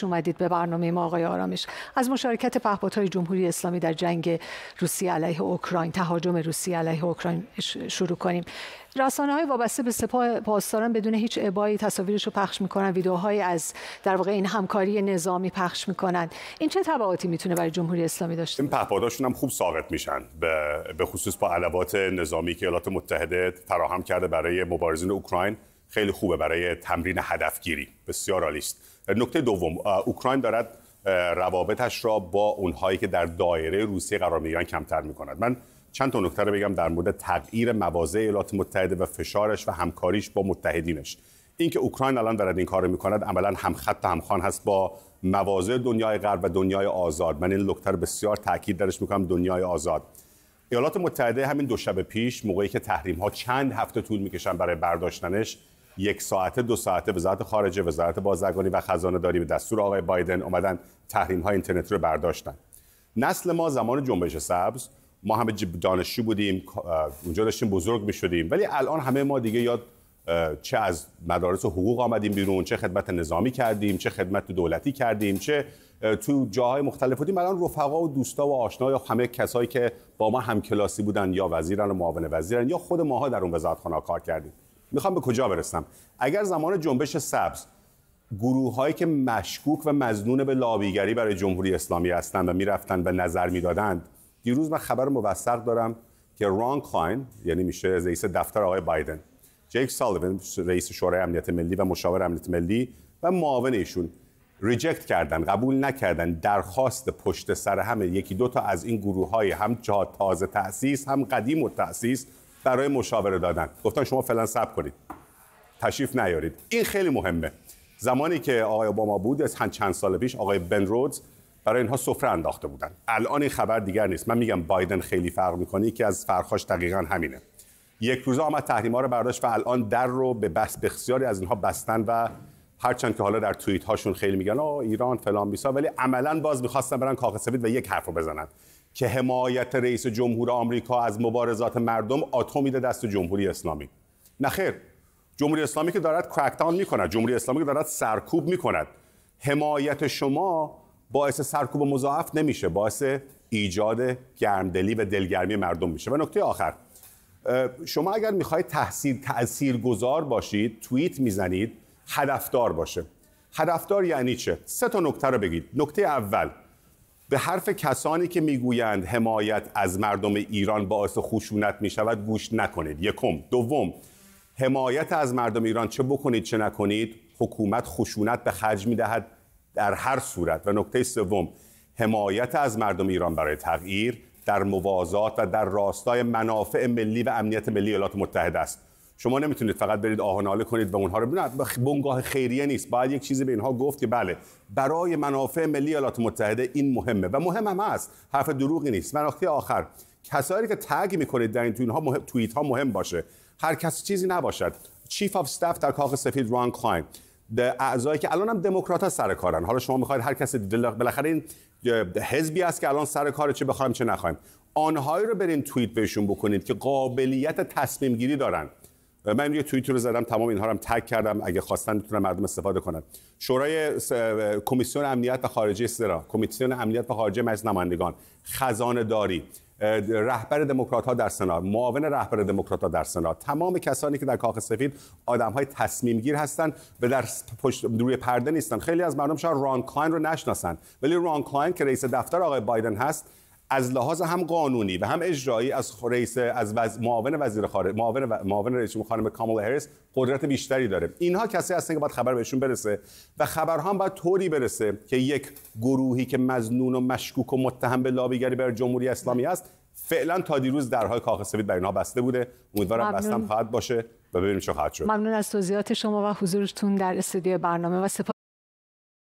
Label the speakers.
Speaker 1: خوش اومدید به برنامه ما آقای آرامش از مشارکت پهپادهای جمهوری اسلامی در جنگ روسیه علیه اوکراین تهاجم روسیه علیه اوکراین شروع کنیم رسانه های وابسته به سپاه پاسداران بدون هیچ ابایی تصاویرش رو پخش میکنن ویدیوهایی از در واقع این همکاری نظامی پخش میکنن این چه تبعاتی میتونه برای جمهوری اسلامی داشته این پهپاداشون هم خوب ساقط میشن به خصوص با علوات نظامی که ایالات متحده فراهم کرده برای مبارزین اوکراین خیلی خوبه برای تمرین هدفگیری بسیار عالی است نکته دوم اوکراین دارد روابطش را با اونهایی که در دایره روسیه قرار میگیرن کمتر میکند من چند تا نکته رو بگم در مورد تغییر مواضع ایالات متحده و فشارش و همکاریش با متحدینش اینکه اوکراین الان دارد این کار میکند عملا هم خط خان هست با مواضع دنیای غرب و دنیای آزاد من این نکته بسیار تاکید درش میکنم دنیای آزاد ایالات متحده همین دو شب پیش موقعی که تحریم ها چند هفته طول میکشن برای برداشتنش یک ساعته دو ساعته وزارت خارجه وزارت بازرگانی و خزانه داری به دستور آقای بایدن اومدن تحریم های اینترنت رو برداشتن نسل ما زمان جنبش سبز ما همه دانشجو بودیم اونجا داشتیم بزرگ می شدیم ولی الان همه ما دیگه یاد چه از مدارس حقوق آمدیم بیرون چه خدمت نظامی کردیم چه خدمت دولتی کردیم چه تو جاهای مختلف بودیم الان رفقا و دوستا و آشنا یا همه کسایی که با ما همکلاسی بودن یا وزیران و معاون وزیران یا خود ماها در اون وزارتخانه کار کردیم میخوام به کجا برسم اگر زمان جنبش سبز گروه که مشکوک و مزنون به لابیگری برای جمهوری اسلامی هستند و میرفتند و نظر میدادند دیروز من خبر موثق دارم که ران کلاین یعنی میشه رئیس دفتر آقای بایدن جیک سالیون رئیس شورای امنیت ملی و مشاور امنیت ملی و معاون ایشون ریجکت کردن قبول نکردن درخواست پشت سر همه یکی دو تا از این گروه های هم تازه تاسیس هم قدیم و تاسیس برای مشاوره دادن گفتن شما فلان صبر کنید تشریف نیارید این خیلی مهمه زمانی که آقای اوباما بود از چند سال پیش آقای بن رودز برای اینها سفره انداخته بودن الان این خبر دیگر نیست من میگم بایدن خیلی فرق میکنه که از فرخاش دقیقا همینه یک روزه آمد تحریما رو برداشت و الان در رو به بس بسیاری از اینها بستن و هرچند که حالا در توییت هاشون خیلی میگن ایران فلان بیسا ولی عملا باز میخواستن برن کاخ سفید و یک حرف بزنن که حمایت رئیس جمهور آمریکا از مبارزات مردم آتو دست جمهوری اسلامی خیر، جمهوری اسلامی که دارد کرکتان میکند جمهوری اسلامی که دارد سرکوب میکند حمایت شما باعث سرکوب مضاعف نمیشه باعث ایجاد گرمدلی و دلگرمی مردم میشه و نکته آخر شما اگر میخواید تحصیل تأثیر گذار باشید توییت میزنید هدفدار باشه هدفدار یعنی چه؟ سه تا نکته رو بگید نکته اول به حرف کسانی که میگویند حمایت از مردم ایران باعث خشونت شود گوش نکنید یکم دوم حمایت از مردم ایران چه بکنید چه نکنید حکومت خشونت به خرج دهد در هر صورت و نکته سوم حمایت از مردم ایران برای تغییر در موازات و در راستای منافع ملی و امنیت ملی ایالات متحده است شما نمیتونید فقط برید ناله کنید و اونها رو ببینید بنگاه خیریه نیست باید یک چیزی به اینها گفت که بله برای منافع ملی ایالات متحده این مهمه و مهم هم هست حرف دروغی نیست من آخر کسایی که تگ میکنید در این توییت مهم توییت ها مهم باشه هر کس چیزی نباشد چیف آف استاف در کاخ سفید ران کلاین اعضایی که الان هم دموکرات سر کارن حالا شما میخواید هر کسی بالاخره این حزبی است که الان سر کار چه بخوایم چه نخوایم آنهایی رو برین توییت بهشون بکنید که قابلیت تصمیم گیری دارن من یه توییت رو زدم تمام اینها رو هم تگ کردم اگه خواستن میتونن مردم استفاده کنن شورای کمیسیون امنیت و خارجه سرا کمیسیون امنیت و خارجه مجلس نمایندگان خزانه داری رهبر دموکرات ها در سنا معاون رهبر دموکرات ها در سنا تمام کسانی که در کاخ سفید آدم های تصمیم گیر و در پشت روی پرده نیستن خیلی از مردم شاید ران کلاین رو نشناسن ولی ران کلاین که رئیس دفتر آقای بایدن هست از لحاظ هم قانونی و هم اجرایی از رئیس از وز... معاون وزیر خارجه معاون و... معاون رئیس جمهور خانم کامل هریس قدرت بیشتری داره اینها کسی هستن که باید خبر بهشون برسه و خبرها هم باید طوری برسه که یک گروهی که مزنون و مشکوک و متهم به لابیگری بر جمهوری اسلامی است فعلا تا دیروز درهای کاخ سفید برای اینها بسته بوده امیدوارم بستم خواهد باشه و ببینیم چه خواهد شد ممنون از توضیحات شما و حضورتون در استودیو برنامه و